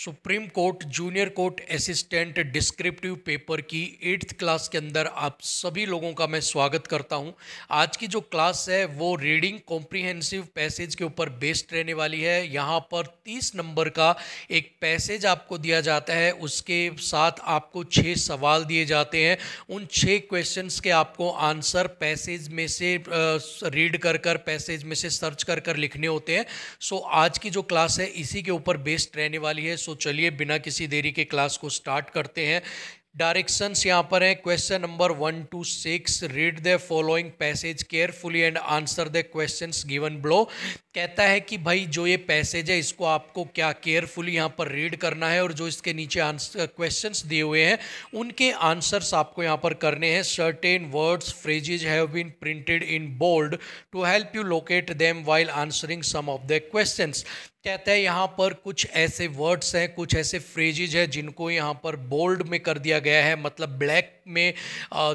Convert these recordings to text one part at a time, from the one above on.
Supreme court junior court assistant descriptive paper की eighth class के अंदर आप सभी लोगों का मैं स्वागत करता हूं आज की जो क्लास है वो रीडिंग कॉम्प्रिहेंसिव पैसेज के ऊपर बेस्ड रहने वाली है यहां पर 30 नंबर का एक पैसेज आपको दिया जाता है उसके साथ आपको छः सवाल दिए जाते हैं उन छः क्वेश्चन के आपको आंसर पैसेज में से रीड कर कर पैसेज में से सर्च कर कर लिखने होते हैं सो आज की जो क्लास है इसी के ऊपर बेस्ड रहने वाली है सो चलिए बिना किसी देरी के क्लास को स्टार्ट करते हैं डायरेक्शंस यहाँ पर हैं question number one two six read the following passage carefully and answer the questions given below कहता है कि भाई जो ये पैसेज है इसको आपको क्या केयरफुली यहाँ पर रीड करना है और जो इसके नीचे आंसर क्वेश्चंस दिए हुए हैं उनके आंसर्स आपको यहाँ पर करने हैं certain words phrases have been printed in bold to help you locate them while answering some of the questions कहता है यहाँ पर कुछ ऐसे वर्ड्स हैं कुछ ऐसे फ्रेजेज हैं जिनको यहाँ पर बोल्ड में कर दिया गया है मतलब ब्लैक में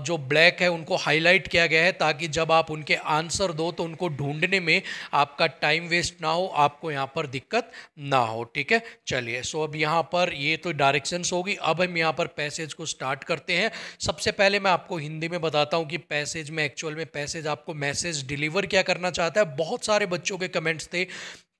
जो ब्लैक है उनको हाईलाइट किया गया है ताकि जब आप उनके आंसर दो तो उनको ढूंढने में आपका टाइम वेस्ट ना हो आपको यहाँ पर दिक्कत ना हो ठीक है चलिए सो अब यहाँ पर ये तो डायरेक्शंस होगी अब हम यहाँ पर पैसेज को स्टार्ट करते हैं सबसे पहले मैं आपको हिंदी में बताता हूँ कि पैसेज में एक्चुअल में पैसेज आपको मैसेज डिलीवर क्या करना चाहता है बहुत सारे बच्चों के कमेंट्स थे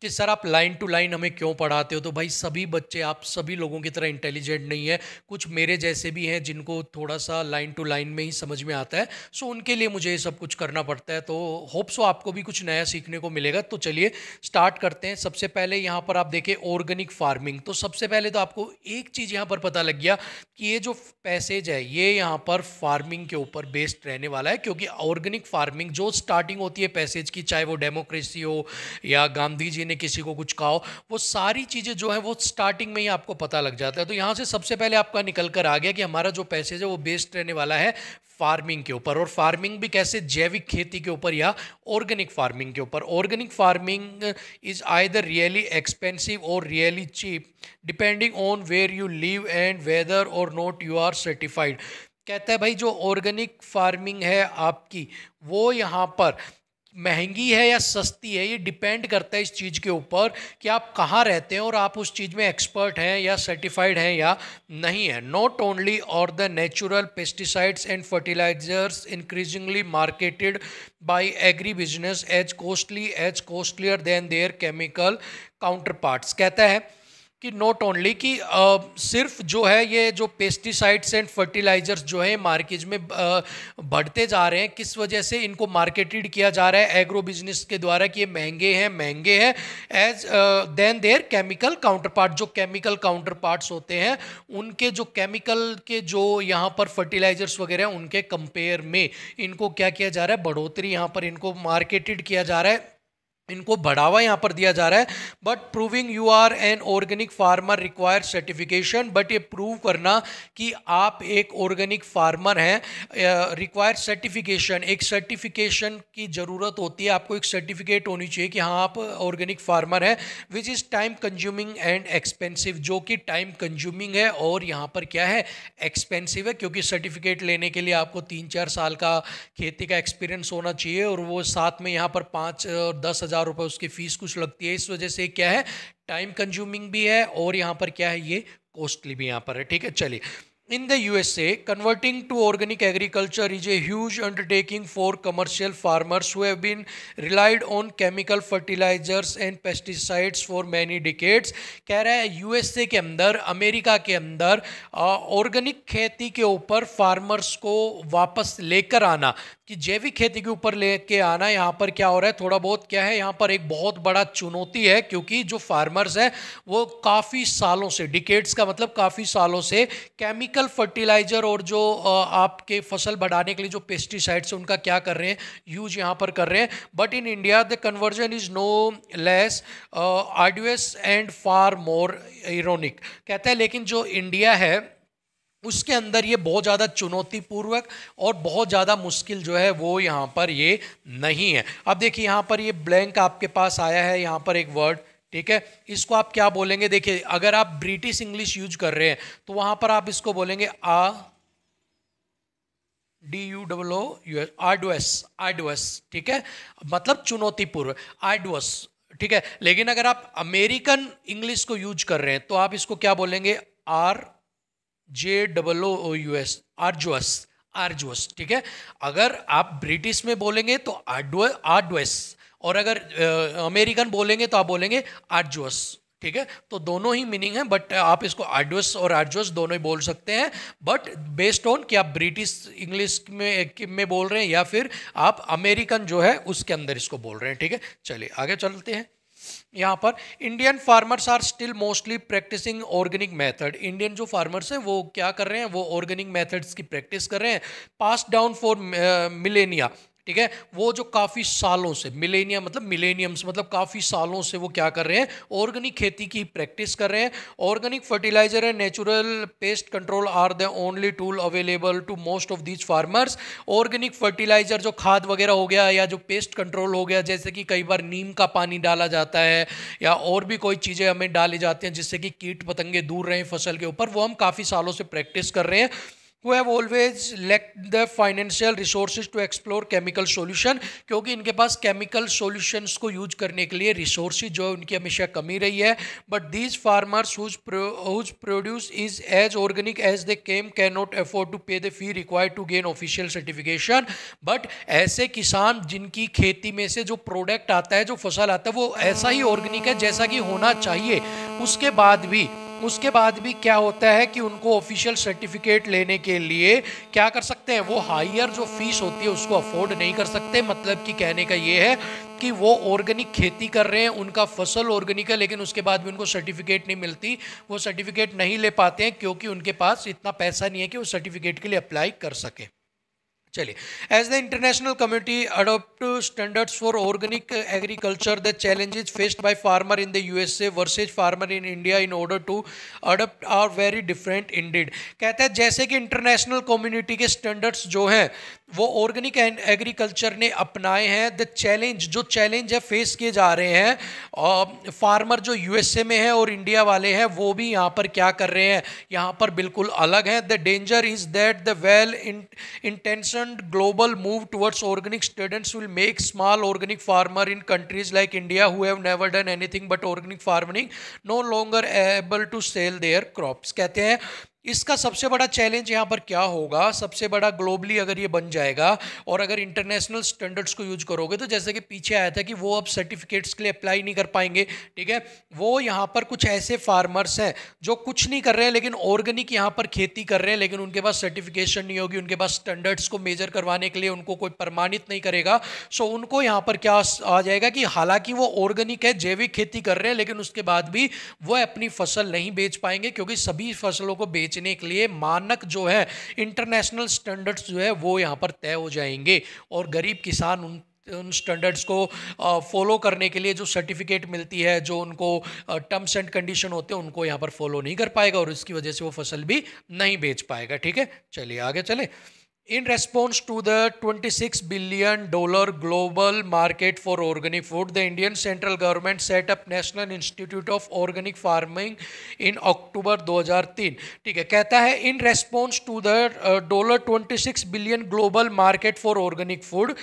कि सर आप लाइन टू लाइन हमें क्यों पढ़ाते हो तो भाई सभी बच्चे आप सभी लोगों की तरह इंटेलिजेंट नहीं है कुछ मेरे जैसे भी हैं जिनको थोड़ा सा लाइन टू लाइन में ही समझ में आता है सो उनके लिए मुझे ये सब कुछ करना पड़ता है तो होप सो आपको भी कुछ नया सीखने को मिलेगा तो चलिए स्टार्ट करते हैं सबसे पहले यहाँ पर आप देखें ऑर्गेनिक फार्मिंग तो सबसे पहले तो आपको एक चीज़ यहाँ पर पता लग गया कि ये जो पैसेज है ये यहाँ पर फार्मिंग के ऊपर बेस्ड रहने वाला है क्योंकि ऑर्गेनिक फार्मिंग जो स्टार्टिंग होती है पैसेज की चाहे वो डेमोक्रेसी हो या गांधी जी ने किसी को कुछ कहा वो सारी चीज़ें जो है वो स्टार्टिंग में ही आपको पता लग जाता है तो यहाँ से सबसे पहले आपका निकल कर आ गया कि हमारा जो पैसेज है वो बेस्ड रहने वाला है फार्मिंग के ऊपर और फार्मिंग भी कैसे जैविक खेती के ऊपर या ऑर्गेनिक फार्मिंग के ऊपर organic farming is either really expensive or really cheap depending on where you live and whether or not you are certified कहता है भाई जो ऑर्गेनिक फार्मिंग है आपकी वो यहाँ पर महंगी है या सस्ती है ये डिपेंड करता है इस चीज़ के ऊपर कि आप कहाँ रहते हैं और आप उस चीज़ में एक्सपर्ट हैं या सर्टिफाइड हैं या नहीं है not only are the natural pesticides and fertilizers increasingly marketed by agri business as costly as costlier than their chemical counterparts कहता है कि नोट ओनली कि सिर्फ जो है ये जो पेस्टिसाइड्स एंड फर्टिलाइजर्स जो है मार्केट में बढ़ते जा रहे हैं किस वजह से इनको मार्केटेड किया जा रहा है एग्रो बिजनेस के द्वारा कि ये महंगे हैं महंगे हैं as than their chemical counterpart जो केमिकल काउंटर पार्ट्स होते हैं उनके जो केमिकल के जो यहाँ पर फर्टिलाइजर्स वगैरह उनके कंपेयर में इनको क्या किया जा रहा है बढ़ोतरी यहाँ पर इनको मार्केटेड किया जा रहा है इनको बढ़ावा यहाँ पर दिया जा रहा है but proving you are an organic farmer require certification but ये प्रूव करना कि आप एक ऑर्गेनिक फार्मर हैं रिक्वायर सर्टिफिकेशन एक सर्टिफिकेशन की ज़रूरत होती है आपको एक सर्टिफिकेट होनी चाहिए कि हाँ आप ऑर्गेनिक फार्मर हैं which is time consuming and expensive जो कि टाइम कंज्यूमिंग है और यहाँ पर क्या है एक्सपेंसिव है क्योंकि सर्टिफिकेट लेने के लिए आपको तीन चार साल का खेती का एक्सपीरियंस होना चाहिए और वो साथ में यहाँ पर पाँच और दस हज़ार हज़ार रुपये उसकी फ़ीस कुछ लगती है इस वजह से क्या है टाइम कंज्यूमिंग भी है और यहाँ पर क्या है ये कॉस्टली भी यहाँ पर है ठीक है चलिए in the you converting to organic agriculture is a huge undertaking for commercial farmers who been relied on chemical fertilizers and pesticides for many decades कह रहा है यू एस ए के अंदर अमेरिका के अंदर ऑर्गेनिक खेती के ऊपर फार्मर्स को वापस लेकर आना कि जैविक खेती के ऊपर लेके आना यहाँ पर क्या हो रहा है थोड़ा बहुत क्या है यहाँ पर एक बहुत बड़ा चुनौती है क्योंकि जो फार्मर्स हैं वो काफ़ी सालों से डिकेट्स का मतलब काफ़ी सालों से केमिकल फर्टिलाइज़र और जो आपके फसल बढ़ाने के लिए जो पेस्टिसाइड्स उनका क्या कर रहे हैं यूज यहाँ पर कर रहे हैं but in India the conversion is no less arduous and far more ironic कहते हैं लेकिन जो इंडिया है उसके अंदर ये बहुत ज़्यादा चुनौतीपूर्वक और बहुत ज़्यादा मुश्किल जो है वो यहाँ पर ये नहीं है अब देखिए यहाँ पर ये ब्लैंक आपके पास आया है यहाँ पर एक वर्ड ठीक है इसको आप क्या बोलेंगे देखिए अगर आप ब्रिटिश इंग्लिश यूज कर रहे हैं तो वहाँ पर आप इसको बोलेंगे R D U double O U S arduous ठीक है मतलब चुनौतीपूर्व आडोस ठीक है लेकिन अगर आप अमेरिकन इंग्लिश को यूज कर रहे हैं तो आप इसको क्या बोलेंगे R J double O U S arduous arduous ठीक है अगर आप ब्रिटिश में बोलेंगे तो आर्डवेस और अगर अमेरिकन बोलेंगे तो आप बोलेंगे आर्जुअस ठीक है तो दोनों ही मीनिंग है बट आप इसको आर्डुअस और आर्जुअस दोनों ही बोल सकते हैं बट बेस्ड ऑन कि आप ब्रिटिश इंग्लिश में में बोल रहे हैं या फिर आप अमेरिकन जो है उसके अंदर इसको बोल रहे हैं ठीक है चलिए आगे चलते हैं यहाँ पर Indian farmers are still mostly practising organic method Indian जो फार्मर्स हैं वो क्या कर रहे हैं वो ऑर्गेनिक मेथड्स की प्रैक्टिस कर रहे हैं पास डाउन फॉर मिलेनिया ठीक है वो जो काफ़ी सालों से मिलेनियम मतलब मिलेनियम्स मतलब काफ़ी सालों से वो क्या कर रहे हैं ऑर्गेनिक खेती की प्रैक्टिस कर रहे हैं organic fertilizer and natural pest control are the only tool available to most of these farmers organic fertilizer जो खाद वगैरह हो गया या जो पेस्ट कंट्रोल हो गया जैसे कि कई बार नीम का पानी डाला जाता है या और भी कोई चीज़ें हमें डाली जाती हैं जिससे कि कीट पतंगे दूर रहें फसल के ऊपर वो हम काफ़ी सालों से प्रैक्टिस कर रहे हैं who have always lack the financial resources to explore chemical solution क्योंकि इनके पास केमिकल सोल्यूशंस को यूज करने के लिए रिसोर्सेज जो है उनकी हमेशा कमी रही है but these farmers whose produce is as organic as the came can not afford to pay the fee require to gain official certification but ऐसे किसान जिनकी खेती में से जो प्रोडक्ट आता है जो फसल आता है वो ऐसा ही ऑर्गेनिक है जैसा कि होना चाहिए उसके बाद भी उसके बाद भी क्या होता है कि उनको ऑफिशियल सर्टिफिकेट लेने के लिए क्या कर सकते हैं वो हायर जो फीस होती है उसको अफोर्ड नहीं कर सकते मतलब कि कहने का ये है कि वो ऑर्गेनिक खेती कर रहे हैं उनका फसल ऑर्गेनिक है लेकिन उसके बाद भी उनको सर्टिफिकेट नहीं मिलती वो सर्टिफिकेट नहीं ले पाते हैं क्योंकि उनके पास इतना पैसा नहीं है कि वो सर्टिफिकेट के लिए अप्लाई कर सकें चलिए as the international community adopt standards for organic agriculture the challenges faced by farmer in the USA versus farmer in India in order to adopt are very different indeed कहते हैं जैसे कि international community के standards जो हैं वो organic agriculture ने अपनाए हैं द चैलेंज जो चैलेंज है फेस किए जा रहे हैं और फार्मर जो यूएसए में है और इंडिया वाले हैं वो भी यहाँ पर क्या कर रहे हैं यहाँ पर बिल्कुल अलग है the danger is that the well intention global move towards organic students will make small organic farmer in countries like India who have never done anything but organic farming no longer able to sell their crops कहते हैं इसका सबसे बड़ा challenge यहाँ पर क्या होगा सबसे बड़ा ग्लोबली अगर ये बन जाएगा और अगर इंटरनेशनल स्टैंडर्ड्स को यूज करोगे तो जैसे कि पीछे आया था कि वो अब सर्टिफिकेट्स के लिए अप्लाई नहीं कर पाएंगे ठीक है वो यहाँ पर कुछ ऐसे फार्मर्स हैं जो कुछ नहीं कर रहे हैं लेकिन ऑर्गेनिक यहाँ पर खेती कर रहे हैं लेकिन उनके पास सर्टिफिकेशन नहीं होगी उनके पास स्टैंडर्ड्स को मेजर करवाने के लिए उनको कोई प्रमाणित नहीं करेगा सो उनको यहाँ पर क्या आ जाएगा कि हालांकि वो ऑर्गेनिक है जैविक खेती कर रहे हैं लेकिन उसके बाद भी वह अपनी फसल नहीं बेच पाएंगे क्योंकि सभी फसलों को बेच बेचने के लिए मानक जो है इंटरनेशनल स्टैंडर्ड्स जो है वो यहाँ पर तय हो जाएंगे और गरीब किसान उन उन स्टैंडर्ड्स को फॉलो करने के लिए जो सर्टिफिकेट मिलती है जो उनको टर्म्स एंड कंडीशन होते हैं उनको यहाँ पर फॉलो नहीं कर पाएगा और इसकी वजह से वो फसल भी नहीं बेच पाएगा ठीक है चलिए आगे चले In response to the 26 billion dollar global market for organic food, the Indian central government set up National Institute of Organic Farming in October 2003. ठीक है कहता है in response to the dollar 26 billion global market for organic food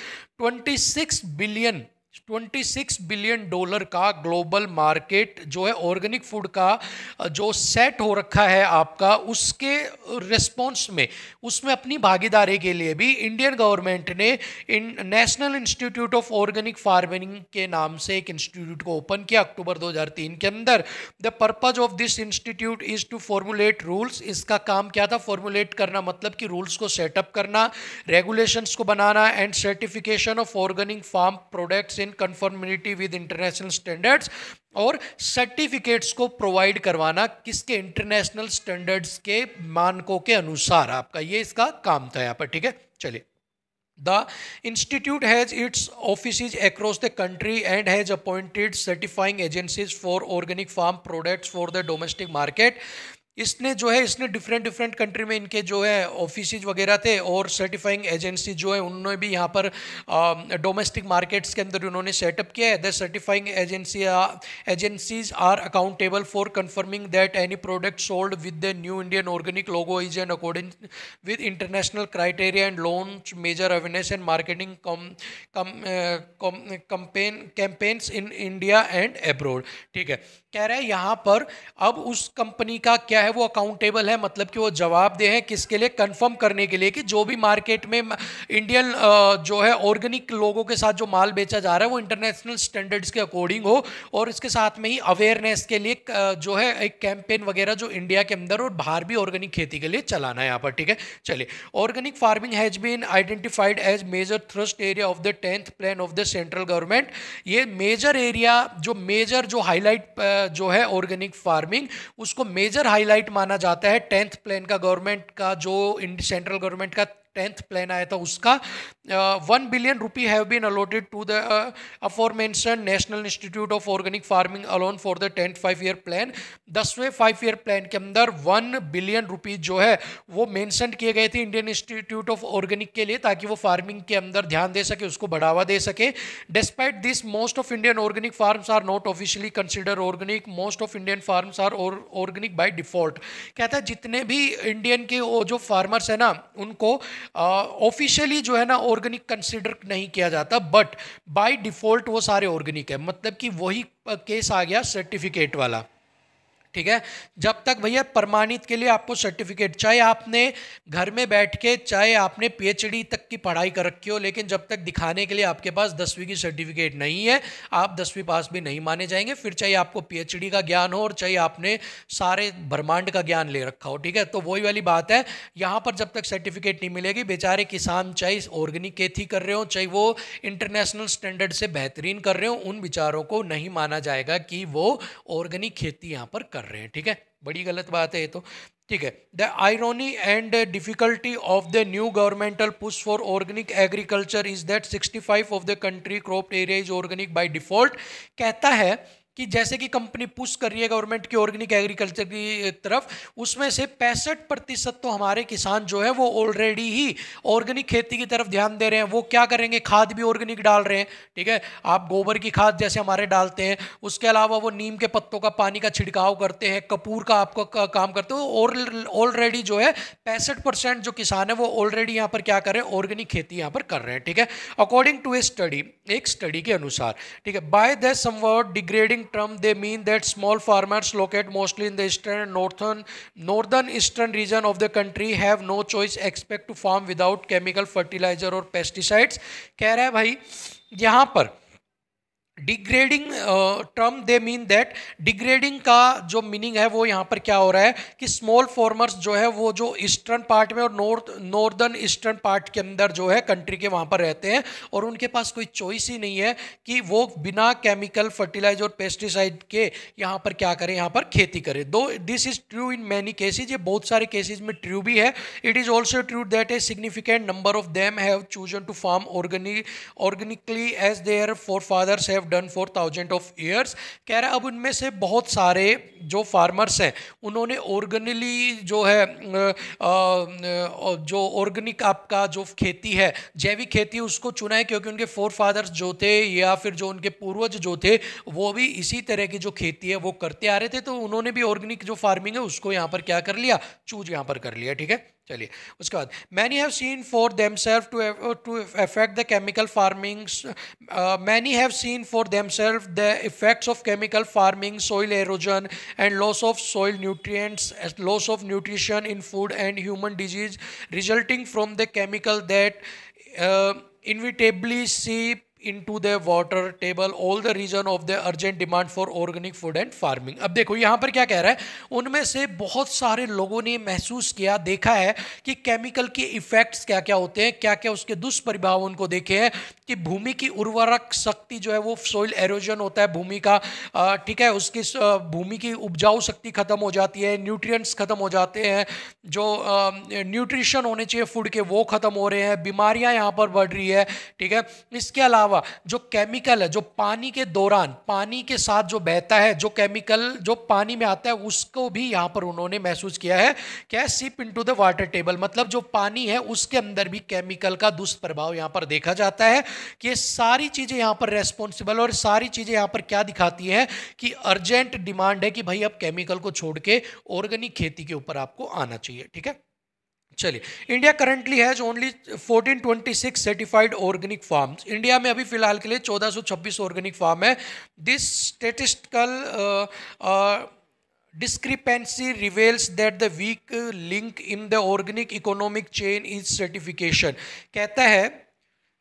26 billion 26 billion dollar का global market जो है organic food का जो set हो रखा है आपका उसके रिस्पॉन्स में उसमें अपनी भागीदारी के लिए भी इंडियन गवर्नमेंट ने in national institute of organic farming के नाम से एक इंस्टीट्यूट को ओपन किया अक्टूबर 2003 के अंदर the purpose of this institute is to formulate rules इसका काम क्या था फॉर्मुलेट करना मतलब कि रूल्स को सेटअप करना रेगुलेशंस को बनाना and certification of organic farm products in conformity with international standards और सर्टिफिकेट्स को प्रोवाइड करवाना किसके इंटरनेशनल स्टैंडर्ड्स के मानकों के अनुसार आपका ये इसका काम था यहाँ पर ठीक है चलिए the institute has its office across the country and has appointed certifying agencies for organic farm products for the domestic market इसने जो है इसने डिफरेंट डिफरेंट कंट्री में इनके जो है ऑफिस वगैरह थे और सर्टिफाइंग एजेंसी जो है उन्होंने भी यहाँ पर डोमेस्टिक मार्केट्स के अंदर उन्होंने सेटअप किया है the certifying agency agencies are accountable for confirming that any product sold with the new Indian organic logo is an according with international criteria and launch major awareness and marketing campaigns in India and abroad ठीक है कह रहा है यहाँ पर अब उस company का क्या है वो अकाउंटेबल है मतलब कि वो जवाब दे है किसके लिए कंफर्म करने के लिए कि जो भी मार्केट में इंडियन जो है ऑर्गेनिक लोगों के साथ जो माल बेचा जा रहा है वो इंटरनेशनल स्टैंडर्ड्स के अकॉर्डिंग हो और इसके साथ में ही अवेयरनेस के लिए जो है एक कैंपेन वगैरह जो इंडिया के अंदर और बाहर भी ऑर्गेनिक खेती के लिए चलाना है यहाँ पर ठीक है चलिए organic farming has been identified as major thrust area of the tenth plan of the central government ये मेजर एरिया जो मेजर जो हाईलाइट जो है ऑर्गेनिक फार्मिंग उसको मेजर हाईलाइट माना जाता है टेंथ प्लान का गवर्नमेंट का जो सेंट्रल गवर्नमेंट का टेंथ प्लान आया था उसका one billion rupee have been allotted to the mention national institute of organic farming alone for the tenth five year plan दसवें फाइव ईयर प्लान के अंदर वन बिलियन रुपीज जो है वो मैंसन किए गए थे इंडियन इंस्टीट्यूट ऑफ ऑर्गेनिक के लिए ताकि वो फार्मिंग के अंदर ध्यान दे सके उसको बढ़ावा दे सके despite this most of Indian organic farms are not officially consider organic most of Indian farms are organic by default कहता है जितने भी इंडियन के वो जो फार्मर्स हैं ना उनको ऑफिशियली जो है ना ऑर्गेनिक कंसिडर नहीं किया जाता बट बाय डिफ़ॉल्ट वो सारे ऑर्गेनिक है मतलब कि वही केस आ गया सर्टिफिकेट वाला ठीक है जब तक भैया प्रमाणित के लिए आपको सर्टिफिकेट चाहे आपने घर में बैठ के चाहे आपने पीएचडी तक की पढ़ाई कर रखी हो लेकिन जब तक दिखाने के लिए आपके पास दसवीं की सर्टिफिकेट नहीं है आप दसवीं पास भी नहीं माने जाएंगे फिर चाहे आपको पीएचडी का ज्ञान हो और चाहे आपने सारे ब्रह्मांड का ज्ञान ले रखा हो ठीक है तो वही वाली बात है यहाँ पर जब तक सर्टिफिकेट नहीं मिलेगी बेचारे किसान चाहे ऑर्गेनिक खेती कर रहे हो चाहे वो इंटरनेशनल स्टैंडर्ड से बेहतरीन कर रहे हो उन विचारों को नहीं माना जाएगा कि वो ऑर्गेनिक खेती यहाँ पर कर कर रहे हैं ठीक है बड़ी गलत बात है ये तो ठीक है the irony and difficulty of the new governmental push for organic agriculture is that 65 of the country crop area is organic by default कहता है कि जैसे कि कंपनी पुश कर रही है गवर्नमेंट की ऑर्गेनिक एग्रीकल्चर की तरफ उसमें से पैंसठ प्रतिशत तो हमारे किसान जो है वो ऑलरेडी ही ऑर्गेनिक खेती की तरफ ध्यान दे रहे हैं वो क्या करेंगे खाद भी ऑर्गेनिक डाल रहे हैं ठीक है आप गोबर की खाद जैसे हमारे डालते हैं उसके अलावा वो नीम के पत्तों का पानी का छिड़काव करते हैं कपूर का आपको का, काम करते हो ऑलरेडी जो है पैंसठ जो किसान है वो ऑलरेडी यहाँ पर क्या कर रहे हैं ऑर्गेनिक खेती यहाँ पर कर रहे हैं ठीक है अकॉर्डिंग टू ए स्टडी एक स्टडी के अनुसार ठीक है by the somewhat degrading in term, they mean that small farmers located mostly in the eastern and northern, northern eastern region of the country have no choice except to farm without chemical fertilizer or pesticides. कह रहा है भाई यहाँ पर degrading term they mean that degrading का जो meaning है वो यहाँ पर क्या हो रहा है कि स्मॉल फॉर्मर्स जो है वो जो ईस्टर्न पार्ट में और नॉर्थ नॉर्दर्न ईस्टर्न पार्ट के अंदर जो है कंट्री के वहाँ पर रहते हैं और उनके पास कोई चॉइस ही नहीं है कि वो बिना केमिकल फर्टिलाइज और पेस्टिसाइड के यहाँ पर क्या करें यहाँ पर खेती करें though this is true in many cases ये बहुत सारे केसेज में ट्रू भी है it is also true that a significant number of them have chosen to farm organic organically as their forefathers have have done for thousand of years कह रहा है अब उनमें से बहुत सारे जो फार्मर्स हैं उन्होंने ऑर्गेनली जो है जो ऑर्गेनिक आपका जो खेती है जैविक खेती उसको चुना है क्योंकि उनके फोर फादर्स जो थे या फिर जो उनके पूर्वज जो थे वो भी इसी तरह की जो खेती है वो करते आ रहे थे तो उन्होंने भी ऑर्गेनिक जो फार्मिंग है उसको यहाँ पर क्या कर लिया चूज यहाँ पर कर लिया ठीक है चलिए उसके बाद many have seen for them self to to affect the chemical farming many have seen for them self the effects of chemical farming soil erosion and loss of soil nutrients loss of nutrition in food and human disease resulting from the chemical that inevitably see into the water table all the reason of the urgent demand for organic food and farming अब देखो यहां पर क्या कह रहा है उनमें से बहुत सारे लोगों ने महसूस किया देखा है कि केमिकल के इफेक्ट्स क्या क्या होते हैं क्या क्या उसके दुष्परिभाव उनको देखे हैं कि भूमि की उर्वरक शक्ति जो है वो सोइल एरोजन होता है भूमि का ठीक है उसकी भूमि की उपजाऊ शक्ति खत्म हो जाती है न्यूट्रिएंट्स खत्म हो जाते हैं जो न्यूट्रिशन होने चाहिए फूड के वो खत्म हो रहे हैं बीमारियां यहां पर बढ़ रही है ठीक है इसके अलावा अलावा जो केमिकल है जो पानी के दौरान पानी के साथ जो बहता है जो केमिकल जो पानी में आता है उसको भी यहाँ पर उन्होंने महसूस किया है क्या seep to the water table मतलब जो पानी है उसके अंदर भी केमिकल का दुष्प्रभाव यहाँ पर देखा जाता है कि सारी चीज़ें यहाँ पर रेस्पॉन्सिबल और सारी चीज़ें यहाँ पर क्या दिखाती हैं कि अर्जेंट डिमांड है कि भाई अब केमिकल को छोड़ के ऑर्गेनिक खेती के ऊपर आपको आना चाहिए ठीक है चलिए India currently has only 1426 certified organic farms India में अभी फिलहाल के लिए 1426 ऑर्गेनिक फार्म है this statistical discrepancy reveals that the weak link in the organic economic chain is certification कहता है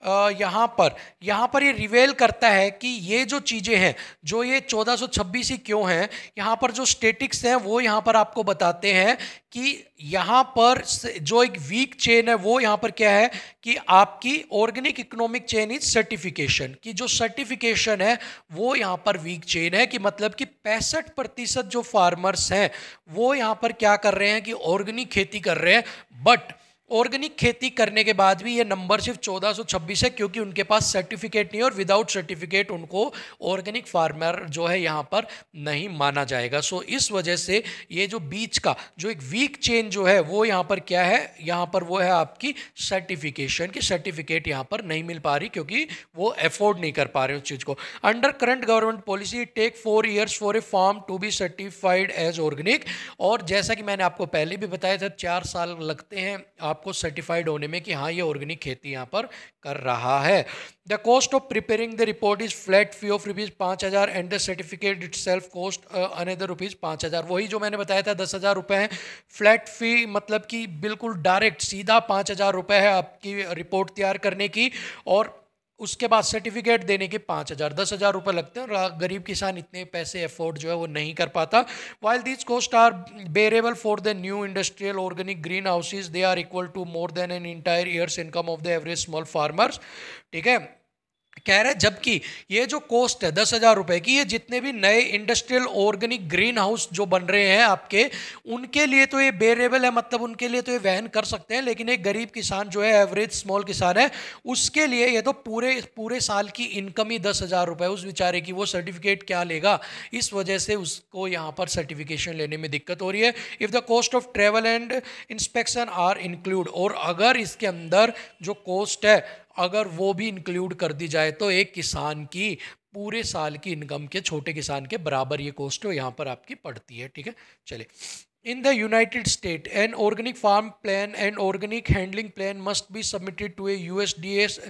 यहाँ पर यहाँ पर ये रिवेल करता है कि ये जो चीज़ें हैं जो ये 1426 ही क्यों हैं यहाँ पर जो स्टेटिक्स हैं वो यहाँ पर आपको बताते हैं कि यहाँ पर जो एक वीक चेन है वो यहाँ पर क्या है कि आपकी organic economic chain is certification कि जो सर्टिफिकेशन है वो यहाँ पर वीक चेन है कि मतलब कि पैंसठ प्रतिशत जो फार्मर्स हैं वो यहाँ पर क्या कर रहे हैं कि ऑर्गेनिक खेती कर रहे हैं बट ऑर्गेनिक खेती करने के बाद भी ये नंबर सिर्फ 1426 है क्योंकि उनके पास सर्टिफिकेट नहीं है और विदाउट सर्टिफिकेट उनको ऑर्गेनिक फार्मर जो है यहाँ पर नहीं माना जाएगा सो इस वजह से ये जो बीच का जो एक वीक चेन जो है वो यहाँ पर क्या है यहाँ पर वो है आपकी सर्टिफिकेशन की सर्टिफिकेट यहाँ पर नहीं मिल पा रही क्योंकि वो अफोर्ड नहीं कर पा रहे उस चीज़ को under current government policy take four years for a farm to be certified as organic और जैसा कि मैंने आपको पहले भी बताया था चार साल लगते हैं आप आपको सर्टिफाइड होने में कि हाँ ये ऑर्गेनिक खेती यहाँ पर कर रहा है the cost of preparing the report is flat fee of rupees पाँच हज़ार and the certificate itself cost another rupees पाँच हज़ार वही जो मैंने बताया था दस हज़ार रुपये हैं फ्लैट फी मतलब कि बिल्कुल डायरेक्ट सीधा पाँच हज़ार रुपये है आपकी रिपोर्ट तैयार करने की और उसके बाद सर्टिफिकेट देने के पाँच हज़ार दस हज़ार रुपये लगते हैं और गरीब किसान इतने पैसे अफोर्ड जो है वो नहीं कर पाता while this cost are bearable for the new industrial organic greenhouses they are equal to more than an entire year's income of the average small farmers ठीक है कह रहे हैं जबकि ये जो कॉस्ट है दस हज़ार रुपए की ये जितने भी नए इंडस्ट्रियल ऑर्गेनिक ग्रीन हाउस जो बन रहे हैं आपके उनके लिए तो ये बेरेबल है मतलब उनके लिए तो ये वहन कर सकते हैं लेकिन एक गरीब किसान जो है एवरेज स्मॉल किसान है उसके लिए ये तो पूरे पूरे साल की इनकम ही दस हज़ार रुपये उस बेचारे की वो सर्टिफिकेट क्या लेगा इस वजह से उसको यहाँ पर सर्टिफिकेशन लेने में दिक्कत हो रही है if the cost of travel and inspection are include और अगर इसके अंदर जो कॉस्ट है अगर वो भी इंक्लूड कर दी जाए तो एक किसान की पूरे साल की इनकम के छोटे किसान के बराबर ये कॉस्ट यहाँ पर आपकी पड़ती है ठीक है चलिए In the United States, an organic farm plan and organic handling plan must be submitted to a USDA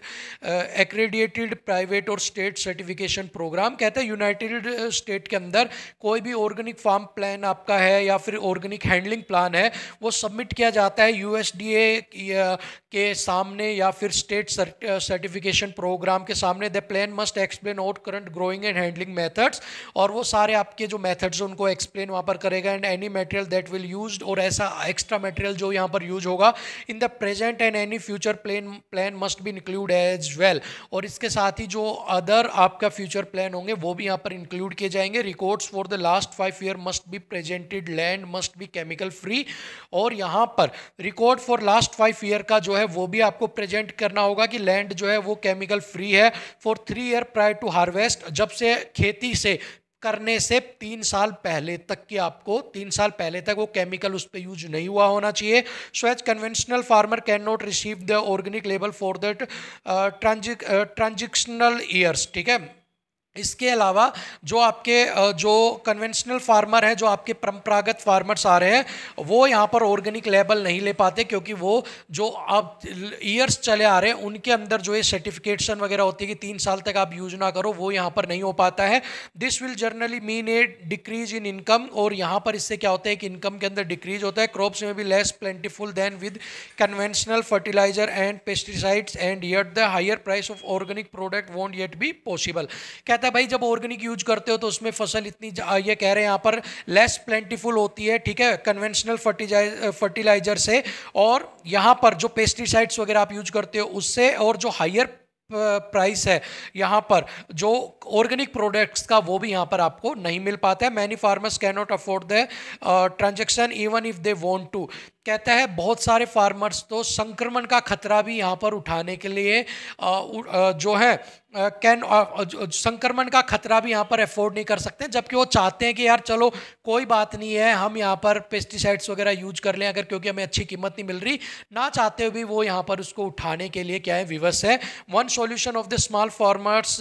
accredited private और state certification program. कहते हैं यूनाइटेड स्टेट के अंदर कोई भी organic farm plan आपका है या फिर organic handling plan है वो submit किया जाता है USDA के सामने या फिर state certification program के सामने the plan must explain out current growing and handling methods और वो सारे आपके जो methods उनको explain वहाँ पर करेगा and any material that that will use और ऐसा एक्स्ट्रा मटेरियल जो यहाँ पर यूज होगा in the present and any future plan plan must be include as well और इसके साथ ही जो अदर आपका फ्यूचर प्लान होंगे वो भी यहाँ पर इंक्लूड किए जाएंगे records for the last five year must be presented land must be chemical free और यहाँ पर record for last five year का जो है वो भी आपको प्रेजेंट करना होगा कि लैंड जो है वो केमिकल फ्री है for three year prior to harvest जब से खेती से करने से तीन साल पहले तक की आपको तीन साल पहले तक वो केमिकल उस पर यूज नहीं हुआ होना चाहिए so conventional farmer can not receive the organic label for that transactional years ठीक है इसके अलावा जो आपके जो कन्वेंशनल फार्मर हैं जो आपके परंपरागत फार्मर्स आ रहे हैं वो यहाँ पर ऑर्गेनिक लेबल नहीं ले पाते क्योंकि वो जो आप ईयर्स चले आ रहे हैं उनके अंदर जो ये सर्टिफिकेशन वगैरह होती है कि तीन साल तक आप यूज ना करो वो यहाँ पर नहीं हो पाता है this will generally mean a decrease in income और यहाँ पर इससे क्या होता है कि इनकम के अंदर डिक्रीज होता है क्रॉप्स में भी less plentiful than with conventional fertilizer and pesticides and yet the higher price of organic product won't yet be possible कहते कहता है भाई जब ऑर्गेनिक यूज करते हो तो उसमें फसल इतनी ये कह रहे हैं यहाँ पर लेस प्लेंटीफुल होती है ठीक है कन्वेंशनल फर्टिलाइजर से और यहाँ पर जो पेस्टिसाइड्स वगैरह आप यूज करते हो उससे और जो हायर प्राइस है यहाँ पर जो ऑर्गेनिक प्रोडक्ट्स का वो भी यहाँ पर आपको नहीं मिल पाता है many farmers can not afford the transaction even if they want to कहता है बहुत सारे फार्मर्स तो संक्रमण का खतरा भी यहाँ पर उठाने के लिए उ, आ, जो है कैन संक्रमण का खतरा भी यहाँ पर अफोर्ड नहीं कर सकते जबकि वो चाहते हैं कि यार चलो कोई बात नहीं है हम यहाँ पर पेस्टिसाइड्स वगैरह यूज कर लें अगर क्योंकि हमें अच्छी कीमत नहीं मिल रही ना चाहते हुए भी वो यहाँ पर उसको उठाने के लिए क्या है विवश है one solution of the small farmers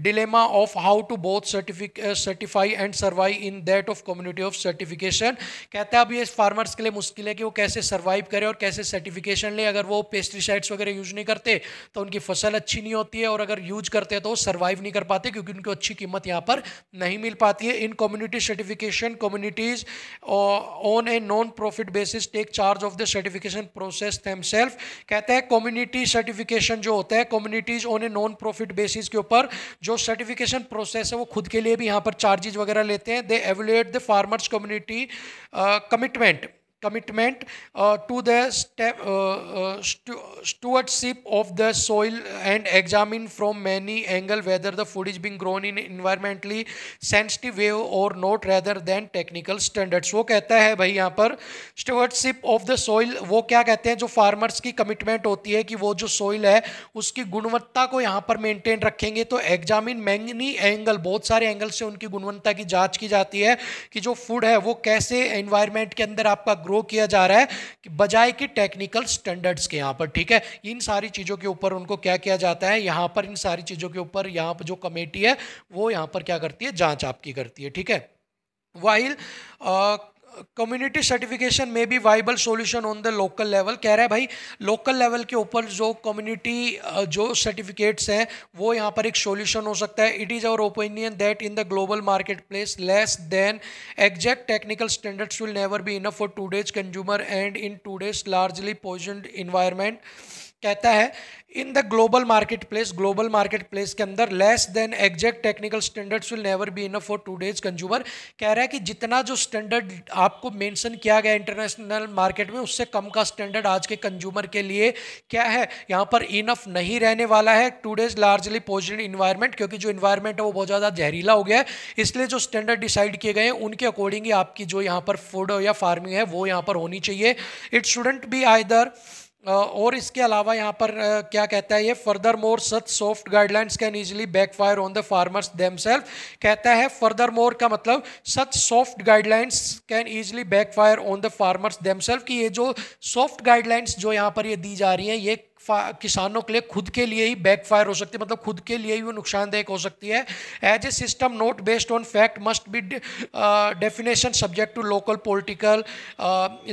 dilemma of how to both certific certify and survive in that of community of certification कहता है अब ये फार्मर्स के लिए मुश्किल है कि वो कैसे सर्वाइव करें और कैसे सर्टिफिकेशन लें अगर वो पेस्टिसाइड्स वगैरह यूज नहीं करते तो उनकी फसल अच्छी नहीं होती है और अगर यूज यूज करते हैं तो सर्वाइव नहीं कर पाते क्योंकि उनको अच्छी कीमत यहाँ पर नहीं मिल पाती है in community certification communities on a non profit basis take charge of the certification process self कहते हैं कम्युनिटी सर्टिफिकेशन जो होता है communities on a non profit basis के ऊपर जो सर्टिफिकेशन प्रोसेस है वो खुद के लिए भी यहाँ पर चार्जेज वगैरह लेते हैं they evaluate the farmers community commitment commitment uh, to the step, uh, uh, stewardship of the soil and examine from many angle whether the food is being grown in environmentally sensitive way or not rather than technical standards wo kehta hai bhai yahan par stewardship of the soil wo kya kehte hain jo farmers ki commitment hoti hai ki wo jo soil hai uski gunvatta ko yahan par maintain rakhenge to examine many angle bahut sare angle se unki gunvatta ki jaanch ki jati hai ki jo food hai wo kaise environment ke andar aapka grow किया जा रहा है कि बजाय कि technical standards के यहाँ पर ठीक है इन सारी चीज़ों के ऊपर उनको क्या किया जाता है यहाँ पर इन सारी चीज़ों के ऊपर यहाँ पर जो कमेटी है वो यहाँ पर क्या करती है जाँच आपकी करती है ठीक है वाइल कम्युनिटी सर्टिफिकेशन में भी viable solution on the local level कह रहा है भाई लोकल लेवल के ऊपर जो कम्युनिटी जो सर्टिफिकेट्स हैं वो यहाँ पर एक सॉल्यूशन हो सकता है it is our opinion that in the global market place less than exact technical standards will never be enough for today's consumer and in today's largely poison environment कहता है in the global market place global market place के अंदर less than exact technical standards will never be enough for today's consumer कह रहा है कि जितना जो स्टैंडर्ड आपको मेंशन किया गया इंटरनेशनल मार्केट में उससे कम का स्टैंडर्ड आज के कंज्यूमर के लिए क्या है यहाँ पर इनफ नहीं रहने वाला है today's largely positive environment क्योंकि जो इन्वायरमेंट है वो बहुत ज़्यादा जहरीला हो गया है इसलिए जो स्टैंडर्ड डिसाइड किए गए हैं उनके अकॉर्डिंग ही आपकी जो यहाँ पर फूड या फार्मिंग है वो यहाँ पर होनी चाहिए इट शुडेंट बी आइदर और इसके अलावा यहाँ पर क्या कहता है ये furthermore such soft guidelines can easily backfire on the farmers them कहता है फर्दर मोर का मतलब such soft guidelines can back backfire on the farmers them कि ये जो सॉफ्ट गाइडलाइंस जो यहाँ पर ये दी जा रही हैं ये किसानों के लिए खुद के लिए ही बैकफायर हो सकती है मतलब खुद के लिए ही वो नुकसानदायक हो सकती है as a system not based on fact must be definition subject to local political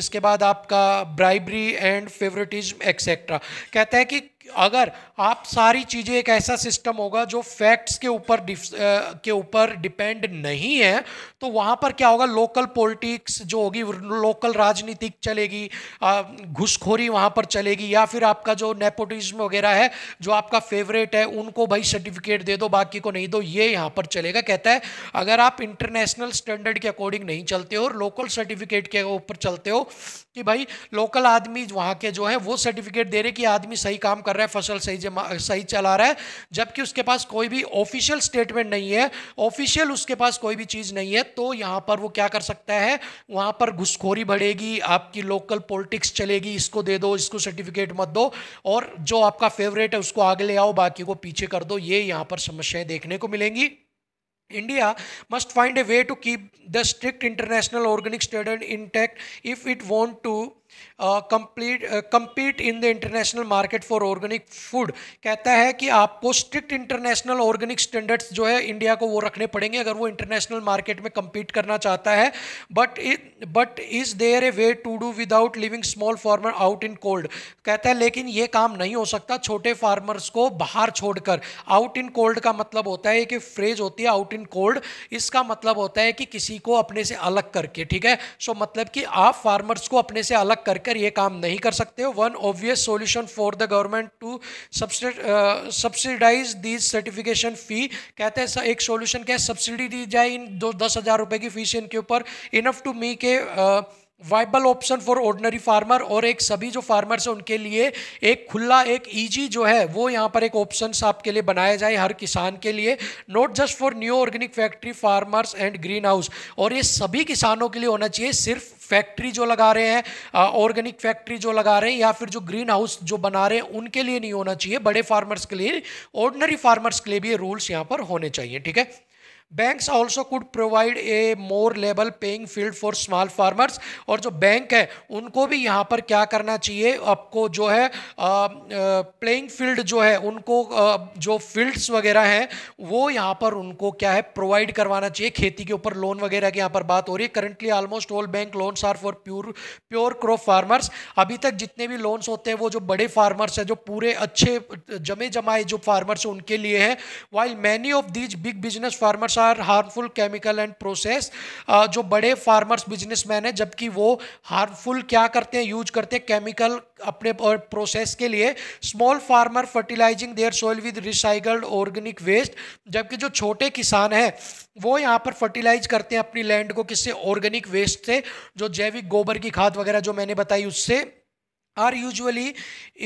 इसके बाद आपका ब्राइबरी एंड फेवरेटिज्म एक्सेट्रा कहता है कि अगर आप सारी चीज़ें एक ऐसा सिस्टम होगा जो फैक्ट्स के ऊपर के ऊपर डिपेंड नहीं है तो वहाँ पर क्या होगा लोकल पॉलिटिक्स जो होगी लोकल राजनीतिक चलेगी घुसखोरी वहाँ पर चलेगी या फिर आपका जो नेपोटिज्म वगैरह है जो आपका फेवरेट है उनको भाई सर्टिफिकेट दे दो बाकी को नहीं दो ये यहाँ पर चलेगा कहता है अगर आप इंटरनेशनल स्टैंडर्ड के अकॉर्डिंग नहीं चलते हो और लोकल सर्टिफिकेट के ऊपर चलते हो कि भाई लोकल आदमी वहाँ के जो है वो सर्टिफिकेट दे रहे कि आदमी सही काम कर रहा है फसल सही जमा सही चला रहा है जबकि उसके पास कोई भी ऑफिशियल स्टेटमेंट नहीं है ऑफिशियल उसके पास कोई भी चीज़ नहीं है तो यहाँ पर वो क्या कर सकता है वहाँ पर घुसखोरी बढ़ेगी आपकी लोकल पॉलिटिक्स चलेगी इसको दे दो इसको सर्टिफिकेट मत दो और जो आपका फेवरेट है उसको आगे ले आओ बाकी को पीछे कर दो ये यहाँ पर समस्याएं देखने को मिलेंगी India must find a way to keep the strict international organic standard intact if it want to complete compete in the international market for organic food कहता है कि आपको स्ट्रिक्ट इंटरनेशनल ऑर्गेनिक स्टैंडर्ड्स जो है इंडिया को वो रखने पड़ेंगे अगर वो इंटरनेशनल मार्केट में कंपीट करना चाहता है but but is there a way to do without leaving small farmer out in cold कहता है लेकिन ये काम नहीं हो सकता छोटे फार्मर्स को बाहर छोड़कर आउट इन कोल्ड का मतलब होता है कि फ्रेज होती है आउट इन कोल्ड इसका मतलब होता है कि किसी को अपने से अलग करके ठीक है सो so, मतलब कि आप फार्मर्स को अपने से अलग अलग कर कर ये काम नहीं कर सकते हो one obvious solution for the government to subsidize these certification fee कहते हैं एक सॉल्यूशन क्या है सब्सिडी दी जाए इन दो दस हज़ार रुपये की फीस इनके ऊपर इनफ टू मी के uh, viable option for ordinary farmer और एक सभी जो फार्मर्स हैं उनके लिए एक खुला एक ईजी जो है वो यहाँ पर एक ऑप्शन आपके लिए बनाया जाए हर किसान के लिए not just for new organic factory farmers and green house और ये सभी किसानों के लिए होना चाहिए सिर्फ फैक्ट्री जो लगा रहे हैं ऑर्गेनिक फैक्ट्री जो लगा रहे हैं या फिर जो ग्रीन हाउस जो बना रहे हैं उनके लिए नहीं होना चाहिए बड़े फार्मर्स के लिए ऑर्डनरी फार्मर्स के लिए भी ये रूल्स यहाँ पर होने चाहिए ठीक है banks also could provide a more level paying field for small farmers और जो बैंक है उनको भी यहाँ पर क्या करना चाहिए आपको जो है प्लेइंग फील्ड जो है उनको आ, जो फील्ड्स वगैरह हैं वो यहाँ पर उनको क्या है प्रोवाइड करवाना चाहिए खेती के ऊपर लोन वगैरह की यहाँ पर बात हो रही है currently almost all bank loans are for pure pure crop farmers अभी तक जितने भी लोन्स होते हैं वो जो बड़े फार्मर्स हैं जो पूरे अच्छे जमे जमाए जो फार्मर्स उनके लिए हैं while many of these big business farmers are harmful chemical and process जो बड़े फार्मर्स बिजनेसमैन है जबकि वो हार्मफुल क्या करते हैं यूज करते हैं केमिकल अपने प्रोसेस के लिए small farmer fertilizing their soil with recycled organic waste जबकि जो छोटे किसान हैं वो यहाँ पर फर्टिलाइज करते हैं अपनी लैंड को किससे ऑर्गेनिक वेस्ट से जो जैविक गोबर की खाद वगैरह जो मैंने बताई उससे are usually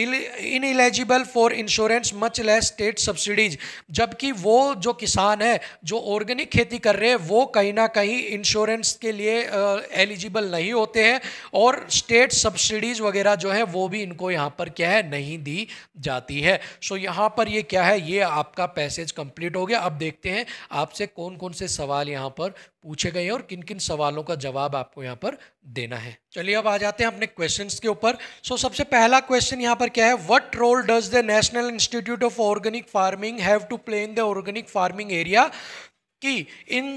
in ineligible for insurance much less state subsidies जबकि वो जो किसान है जो ऑर्गेनिक खेती कर रहे हैं वो कहीं ना कहीं इंश्योरेंस के लिए एलिजिबल uh, नहीं होते हैं और स्टेट सब्सिडीज वगैरह जो है वो भी इनको यहाँ पर क्या है नहीं दी जाती है सो so, यहाँ पर ये क्या है ये आपका पैसेज कंप्लीट हो गया अब देखते हैं आपसे कौन कौन से सवाल यहाँ पर पूछे गए और किन किन सवालों का जवाब आपको यहाँ पर देना है चलिए अब आ जाते हैं अपने क्वेश्चंस के ऊपर सो so, सबसे पहला क्वेश्चन यहाँ पर क्या है what role does the national institute of organic farming have to play in the organic farming area कि in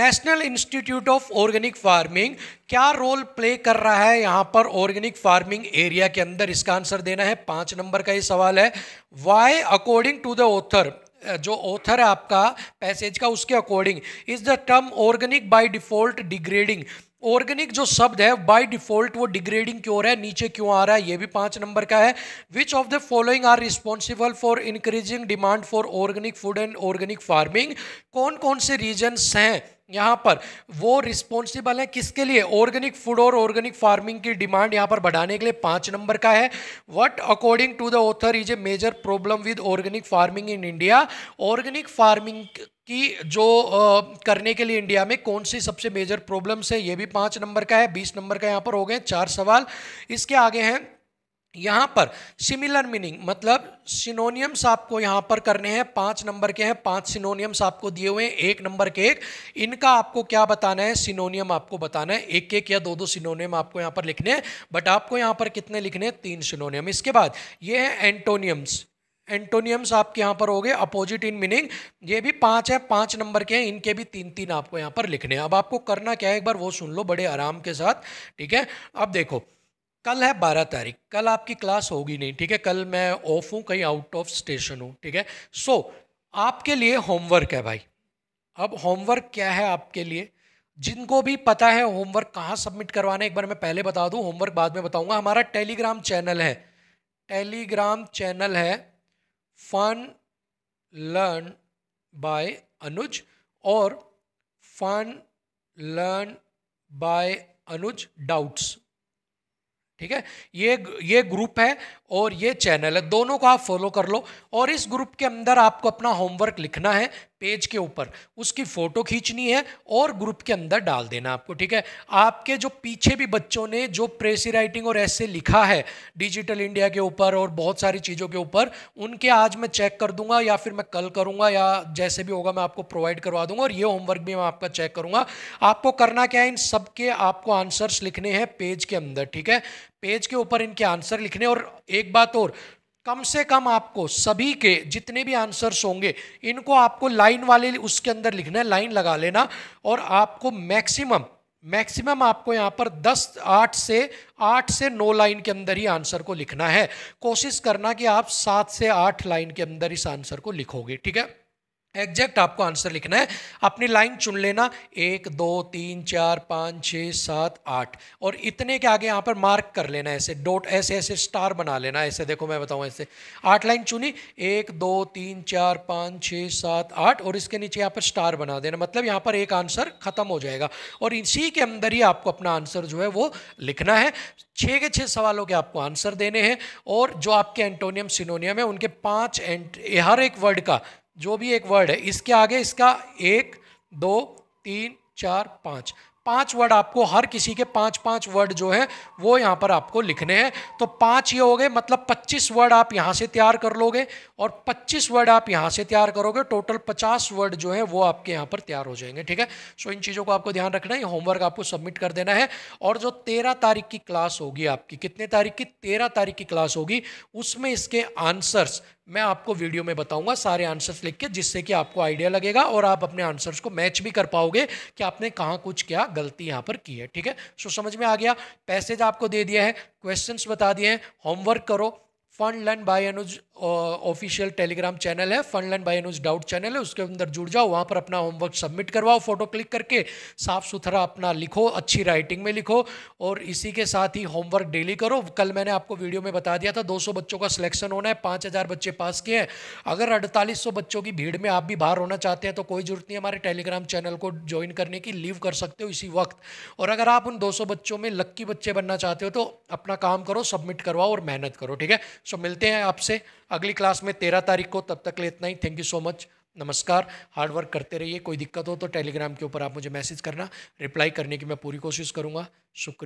national institute of organic farming क्या रोल प्ले कर रहा है यहाँ पर ऑर्गेनिक फार्मिंग एरिया के अंदर इसका आंसर देना है पाँच नंबर का ये सवाल है why according to the author जो ऑथर है आपका पैसेज का उसके according is the term organic by default degrading organic जो शब्द है बाय डिफॉल्ट वो डिग्रेडिंग क्यों रहा है नीचे क्यों आ रहा है ये भी पाँच नंबर का है which of the following are responsible for increasing demand for organic food and organic farming कौन कौन से रीजन्स हैं यहाँ पर वो रिस्पॉन्सिबल है किसके लिए ऑर्गेनिक फूड और ऑर्गेनिक फार्मिंग की डिमांड यहाँ पर बढ़ाने के लिए पाँच नंबर का है what according to the author is a major problem with organic farming in India organic farming कि जो आ, करने के लिए इंडिया में कौन सी सबसे मेजर प्रॉब्लम्स है ये भी पाँच नंबर का है बीस नंबर का यहाँ पर हो गए चार सवाल इसके आगे हैं यहाँ पर सिमिलर मीनिंग मतलब सिनोनियम्स आपको यहाँ पर करने हैं पांच नंबर के हैं पांच सिनोनियम्स आपको दिए हुए हैं एक नंबर के एक इनका आपको क्या बताना है सिनोनियम आपको बताना है एक एक या दो दो सिनोनियम आपको यहाँ पर लिखने हैं बट आपको यहाँ पर कितने लिखने हैं तीन सिनोनियम इसके बाद ये है एंटोनियम्स एंटोनियम्स आपके यहाँ पर हो गए अपोजिट इन मीनिंग ये भी पांच है पांच नंबर के हैं इनके भी तीन तीन आपको यहाँ पर लिखने हैं अब आपको करना क्या है एक बार वो सुन लो बड़े आराम के साथ ठीक है अब देखो कल है बारह तारीख कल आपकी क्लास होगी नहीं ठीक है कल मैं ऑफ हूँ कहीं आउट ऑफ स्टेशन हूँ ठीक है सो आपके लिए होमवर्क है भाई अब होमवर्क क्या है आपके लिए जिनको भी पता है होमवर्क कहाँ सबमिट करवाना है एक बार मैं पहले बता दूँ होमवर्क बाद में बताऊँगा हमारा टेलीग्राम चैनल है टेलीग्राम चैनल है फन लर्न बाय अनुज और fun learn by Anuj doubts ठीक है ये ये ग्रुप है और ये चैनल है दोनों को आप फॉलो कर लो और इस ग्रुप के अंदर आपको अपना होमवर्क लिखना है पेज के ऊपर उसकी फ़ोटो खींचनी है और ग्रुप के अंदर डाल देना आपको ठीक है आपके जो पीछे भी बच्चों ने जो प्रेसी राइटिंग और ऐसे लिखा है डिजिटल इंडिया के ऊपर और बहुत सारी चीज़ों के ऊपर उनके आज मैं चेक कर दूंगा या फिर मैं कल करूंगा या जैसे भी होगा मैं आपको प्रोवाइड करवा दूंगा और ये होमवर्क भी मैं आपका चेक करूंगा आपको करना क्या है इन सब के आपको आंसर्स लिखने हैं पेज के अंदर ठीक है पेज के ऊपर इनके आंसर लिखने और एक बात और कम से कम आपको सभी के जितने भी आंसर्स होंगे इनको आपको लाइन वाले उसके अंदर लिखना है लाइन लगा लेना और आपको मैक्सिमम मैक्सिमम आपको यहाँ पर 10 8 से 8 से 9 लाइन के अंदर ही आंसर को लिखना है कोशिश करना कि आप 7 से 8 लाइन के अंदर इस आंसर को लिखोगे ठीक है एग्जैक्ट आपको आंसर लिखना है अपनी लाइन चुन लेना एक दो तीन चार पाँच छः सात आठ और इतने के आगे यहाँ पर मार्क कर लेना ऐसे डॉट ऐसे ऐसे स्टार बना लेना ऐसे देखो मैं बताऊँ ऐसे आठ लाइन चुनी एक दो तीन चार पाँच छः सात आठ और इसके नीचे यहाँ पर स्टार बना देना मतलब यहाँ पर एक आंसर ख़त्म हो जाएगा और इसी के अंदर ही आपको अपना आंसर जो है वो लिखना है छः के छः सवालों के आपको आंसर देने हैं और जो आपके एंटोनियम सिनोनियम है उनके पाँच एंट हर एक वर्ड का जो भी एक वर्ड है इसके आगे इसका एक दो तीन चार पाँच पांच वर्ड आपको हर किसी के पांच पांच वर्ड जो है वो यहाँ पर आपको लिखने हैं तो पांच ये हो गए मतलब पच्चीस वर्ड आप यहाँ से तैयार कर लोगे और पच्चीस वर्ड आप यहाँ से तैयार करोगे टोटल पचास वर्ड जो है वो आपके यहाँ पर तैयार हो जाएंगे ठीक है सो इन चीज़ों को आपको ध्यान रखना है होमवर्क आपको सबमिट कर देना है और जो तेरह तारीख की क्लास होगी आपकी कितने तारीख की तेरह तारीख की क्लास होगी उसमें इसके आंसर्स मैं आपको वीडियो में बताऊंगा सारे आंसर्स लिख के जिससे कि आपको आइडिया लगेगा और आप अपने आंसर्स को मैच भी कर पाओगे कि आपने कहाँ कुछ क्या गलती यहाँ पर की है ठीक है सो समझ में आ गया पैसेज आपको दे दिया है क्वेश्चंस बता दिए हैं होमवर्क करो fun learn by Anuj official telegram channel है fun learn by Anuj doubt channel है उसके अंदर जुड़ जाओ वहाँ पर अपना होमवर्क सबमिट करवाओ फोटो क्लिक करके साफ सुथरा अपना लिखो अच्छी राइटिंग में लिखो और इसी के साथ ही होमवर्क डेली करो कल मैंने आपको वीडियो में बता दिया था 200 बच्चों का सिलेक्शन होना है 5000 बच्चे पास किए हैं अगर सौ बच्चों की भीड़ में आप भी बाहर होना चाहते हैं तो कोई ज़रूरत नहीं हमारे टेलीग्राम चैनल को ज्वाइन करने की लीव कर सकते हो इसी वक्त और अगर आप उन दो बच्चों में लक्की बच्चे बनना चाहते हो तो अपना काम करो सबमिट करवाओ और मेहनत करो ठीक है सो मिलते हैं आपसे अगली क्लास में तेरह तारीख को तब तक ले इतना ही थैंक यू सो मच नमस्कार हार्डवर्क करते रहिए कोई दिक्कत हो तो टेलीग्राम के ऊपर आप मुझे मैसेज करना रिप्लाई करने की मैं पूरी कोशिश करूँगा शुक्रिया